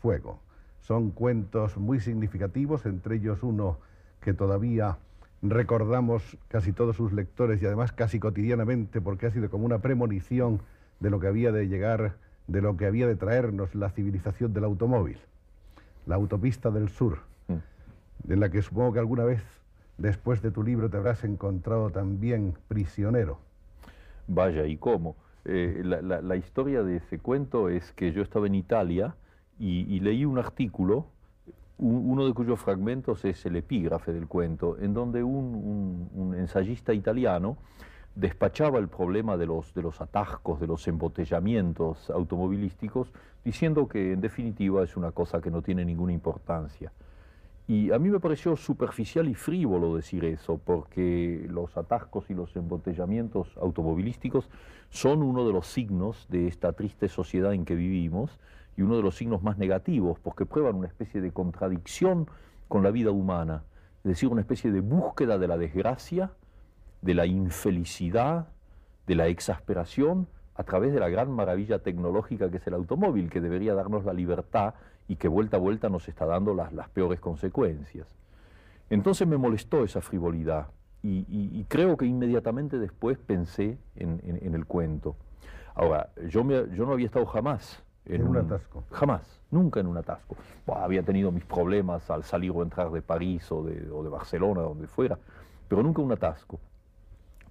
fuego. Son cuentos muy significativos, entre ellos uno que todavía recordamos casi todos sus lectores y además casi cotidianamente porque ha sido como una premonición de lo que había de llegar, de lo que había de traernos la civilización del automóvil, la autopista del sur, de mm. la que supongo que alguna vez después de tu libro te habrás encontrado también prisionero. Vaya, ¿y cómo? Eh, la historia de ese cuento es que yo estaba en Italia, y, leí un artículo, uno de cuyos fragmentos es el epígrafe del cuento, en donde un, ensayista italiano despachaba el problema de los atascos, de los embotellamientos automovilísticos, diciendo que en definitiva es una cosa que no tiene ninguna importancia. Y a mí me pareció superficial y frívolo decir eso, porque los atascos y los embotellamientos automovilísticos son uno de los signos de esta triste sociedad en que vivimos y uno de los signos más negativos, porque pues prueban una especie de contradicción con la vida humana, es decir, una especie de búsqueda de la desgracia, de la infelicidad, de la exasperación, a través de la gran maravilla tecnológica que es el automóvil, que debería darnos la libertad y que vuelta a vuelta nos está dando las, peores consecuencias. Entonces me molestó esa frivolidad y, creo que inmediatamente después pensé en, el cuento. Ahora, yo, yo no había estado jamás en, un, atasco. Jamás, nunca en un atasco. había tenido mis problemas al salir o entrar de París o de, o Barcelona, donde fuera, pero nunca un atasco.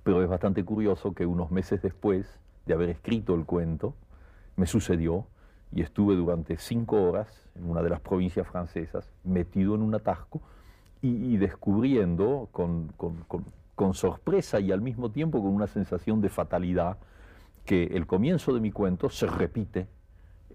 Pero es bastante curioso que unos meses después de haber escrito el cuento, me sucedió y estuve durante cinco horas en una de las provincias francesas, metido en un atasco y, descubriendo con, con, sorpresa y al mismo tiempo con una sensación de fatalidad que el comienzo de mi cuento se repite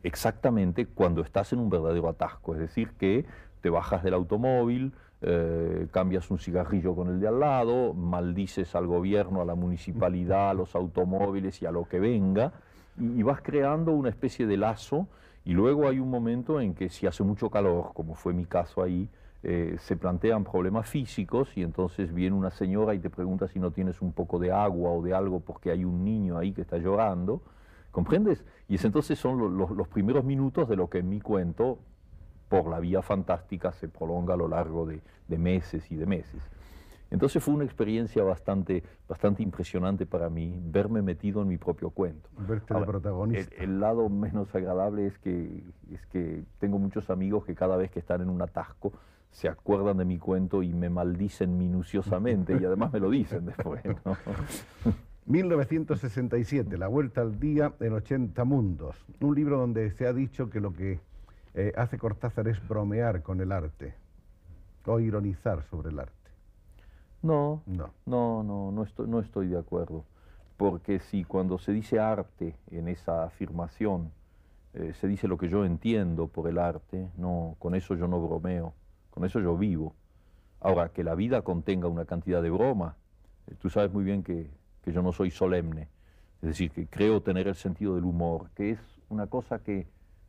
exactamente cuando estás en un verdadero atasco, es decir, que te bajas del automóvil, eh, cambias un cigarrillo con el de al lado, maldices al gobierno, a la municipalidad, a los automóviles y a lo que venga, y, vas creando una especie de lazo y luego hay un momento en que si hace mucho calor, como fue mi caso ahí, eh, se plantean problemas físicos y entonces viene una señora y te pregunta si no tienes un poco de agua o de algo porque hay un niño ahí que está llorando. ¿Comprendes? Y es entonces son los primeros minutos de lo que en mi cuento, por la vía fantástica, se prolonga a lo largo de, de meses y de meses. Entonces fue una experiencia bastante, bastante impresionante para mí, verme metido en mi propio cuento. Verte protagonista. El, lado menos agradable es que, es que tengo muchos amigos que cada vez que están en un atasco se acuerdan de mi cuento y me maldicen minuciosamente y además me lo dicen después. 1967, La Vuelta al Día en 80 Mundos, un libro donde se ha dicho que lo que eh, hace Cortázar es bromear con el arte o ironizar sobre el arte. No, no, no, no, no estoy, no estoy de acuerdo, porque si cuando se dice arte en esa afirmación, eh, se dice lo que yo entiendo por el arte, no, con eso yo no bromeo, con eso yo vivo. Ahora, que la vida contenga una cantidad de broma, eh, tú sabes muy bien que que yo no soy solemne, es decir, que creo tener el sentido del humor, que es una cosa que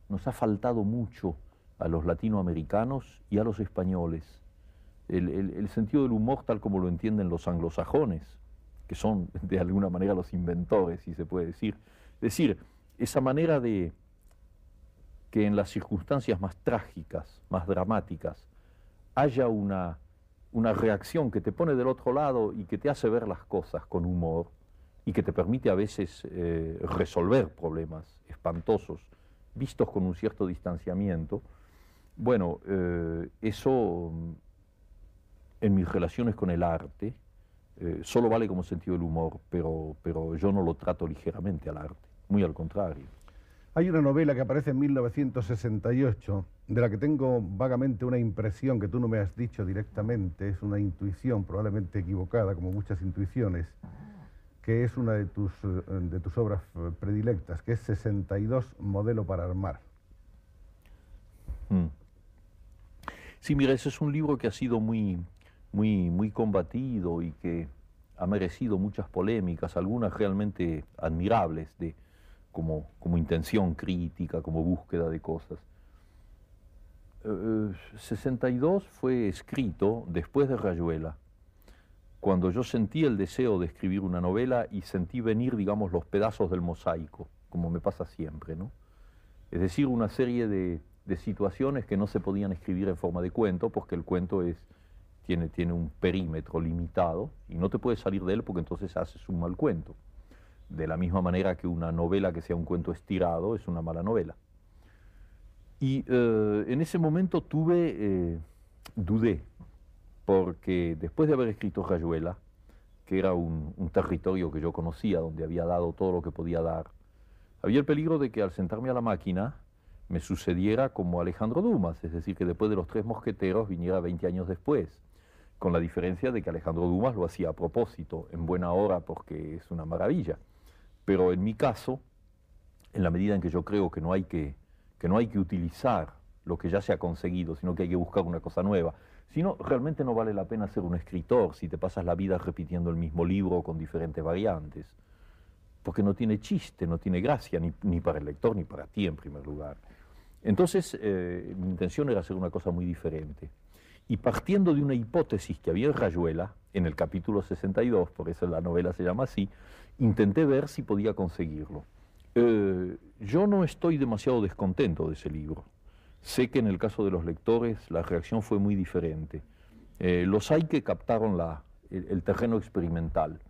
nos ha faltado mucho a los latinoamericanos y a los españoles. El, sentido del humor tal como lo entienden los anglosajones, que son de alguna manera los inventores, si se puede decir. Es decir, esa manera de que en las circunstancias más trágicas, más dramáticas, haya una una reacción que te pone del otro lado y que te hace ver las cosas con humor y que te permite a veces eh, resolver problemas espantosos vistos con un cierto distanciamiento, bueno, eh, eso mm, en mis relaciones con el arte eh, solo vale como sentido del humor, pero, pero yo no lo trato ligeramente al arte, muy al contrario. Hay una novela que aparece en 1968, de la que tengo vagamente una impresión que tú no me has dicho directamente, es una intuición probablemente equivocada, como muchas intuiciones, que es una de tus, eh, de tus obras eh, predilectas, que es 62 Modelo para Armar. Mm. Sí, mira, ese es un libro que ha sido muy, muy, muy combatido y que ha merecido muchas polémicas, algunas realmente admirables, de como, intención crítica, como búsqueda de cosas. 62 eh, eh, fue escrito después de Rayuela, cuando yo sentí el deseo de escribir una novela y sentí venir, digamos, los pedazos del mosaico, como me pasa siempre, ¿no? Es decir, una serie de, situaciones que no se podían escribir en forma de cuento, porque el cuento es, tiene, tiene un perímetro limitado y no te puedes salir de él porque entonces haces un mal cuento de la misma manera que una novela que sea un cuento estirado es una mala novela. Y eh, en ese momento tuve, eh, dudé, porque después de haber escrito Rayuela, que era un, un, territorio que yo conocía, donde había dado todo lo que podía dar, había el peligro de que al sentarme a la máquina me sucediera como Alejandro Dumas, es decir, que después de los tres mosqueteros viniera 20 años después, con la diferencia de que Alejandro Dumas lo hacía a propósito, en buena hora, porque es una maravilla. Pero en mi caso, en la medida en que yo creo que no hay que, que, no hay que utilizar lo que ya se ha conseguido, sino que hay que buscar una cosa nueva. Si realmente no vale la pena ser un escritor si te pasas la vida repitiendo el mismo libro con diferentes variantes, porque no tiene chiste, no tiene gracia, ni, para el lector ni para ti en primer lugar. Entonces, eh, mi intención era hacer una cosa muy diferente y partiendo de una hipótesis que había en Rayuela, en el capítulo 62, por eso la novela se llama así, intenté ver si podía conseguirlo. Eh, yo no estoy demasiado descontento de ese libro. Sé que en el caso de los lectores la reacción fue muy diferente. Eh, los hay que captaron el, terreno experimental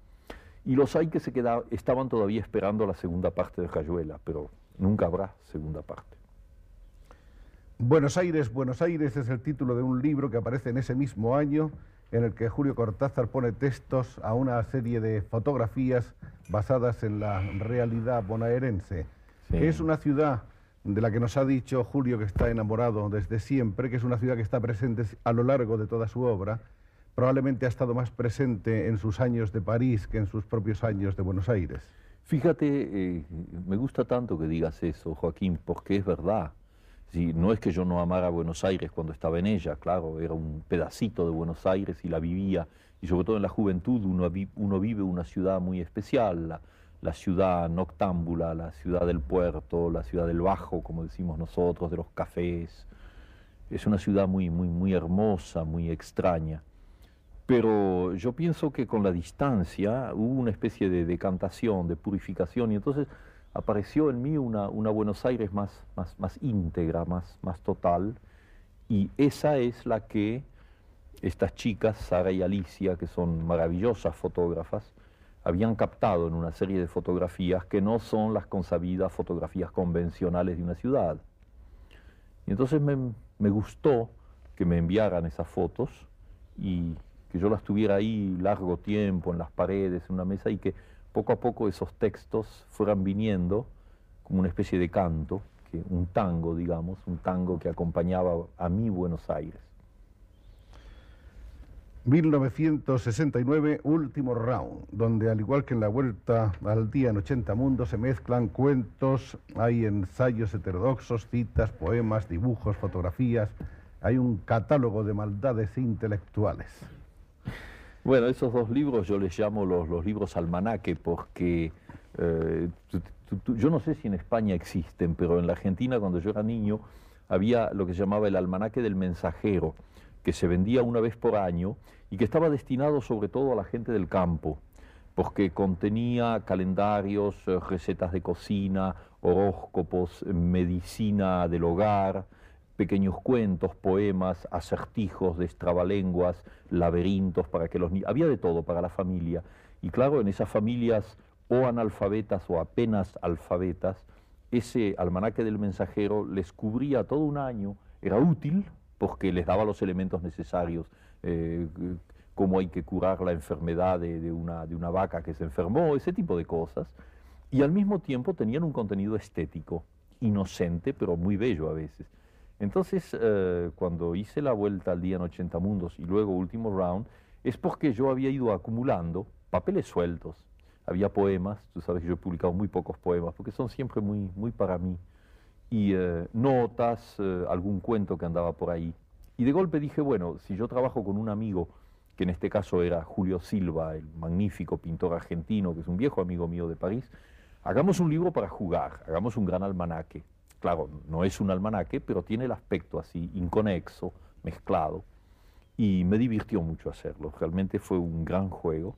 y los hay que se quedaban, estaban todavía esperando la segunda parte de Rayuela, pero nunca habrá segunda parte. Buenos Aires, Buenos Aires es el título de un libro que aparece en ese mismo año, en el que Julio Cortázar pone textos a una serie de fotografías basadas en la realidad bonaerense. es una ciudad de la que nos ha dicho Julio que está enamorado desde siempre, que es una ciudad que está presente a lo largo de toda su obra. Probablemente ha estado más presente en sus años de París que en sus propios años de Buenos Aires. Fíjate, eh, me gusta tanto que digas eso, Joaquín, porque es verdad no es que yo no amara Buenos Aires cuando estaba en ella, claro, era un pedacito de Buenos Aires y la vivía, y sobre todo en la juventud uno, vive una ciudad muy especial, la, ciudad noctámbula, la ciudad del puerto, la ciudad del bajo, como decimos nosotros, de los cafés. Es una ciudad muy, muy, muy hermosa, muy extraña. Pero yo pienso que con la distancia hubo una especie de decantación, de purificación, y entonces apareció en mí una, una Buenos Aires más, más, más íntegra, más, más total, y esa es la que estas chicas, Sara y Alicia, que son maravillosas fotógrafas, habían captado en una serie de fotografías que no son las consabidas fotografías convencionales de una ciudad. Y entonces me, me gustó que me enviaran esas fotos y que yo las tuviera ahí largo tiempo en las paredes, en una mesa, y que poco a poco esos textos fueran viniendo como una especie de canto, un tango, digamos, un tango que acompañaba a mi Buenos Aires. 1969, último round, donde al igual que en la vuelta al día en 80 mundos se mezclan cuentos, hay ensayos heterodoxos, citas, poemas, dibujos, fotografías, hay un catálogo de maldades intelectuales. Bueno, esos dos libros yo les llamo los, libros almanaque porque eh, yo no sé si en España existen, pero en la Argentina cuando yo era niño había lo que se llamaba el almanaque del mensajero, que se vendía una vez por año y que estaba destinado sobre todo a la gente del campo, porque contenía calendarios, eh, recetas de cocina, horóscopos, medicina del hogar, pequeños cuentos, poemas, acertijos, de extravalenguas, laberintos para que los niños... Había de todo para la familia. Y claro, en esas familias o analfabetas o apenas alfabetas, ese almanaque del mensajero les cubría todo un año, era útil porque les daba los elementos necesarios, eh, cómo hay que curar la enfermedad una, de una vaca que se enfermó, ese tipo de cosas, y al mismo tiempo tenían un contenido estético, inocente, pero muy bello a veces. Entonces, eh, cuando hice la vuelta al día en 80 mundos y luego último round, es porque yo había ido acumulando papeles sueltos. Había poemas, tú sabes que yo he publicado muy pocos poemas, porque son siempre muy, muy para mí. Y eh, notas, eh, algún cuento que andaba por ahí. Y de golpe dije, bueno, si yo trabajo con un amigo, que en este caso era Julio Silva, el magnífico pintor argentino, que es un viejo amigo mío de París, hagamos un libro para jugar, hagamos un gran almanaque claro, no es un almanaque, pero tiene el aspecto así, inconexo, mezclado, y me divirtió mucho hacerlo, realmente fue un gran juego.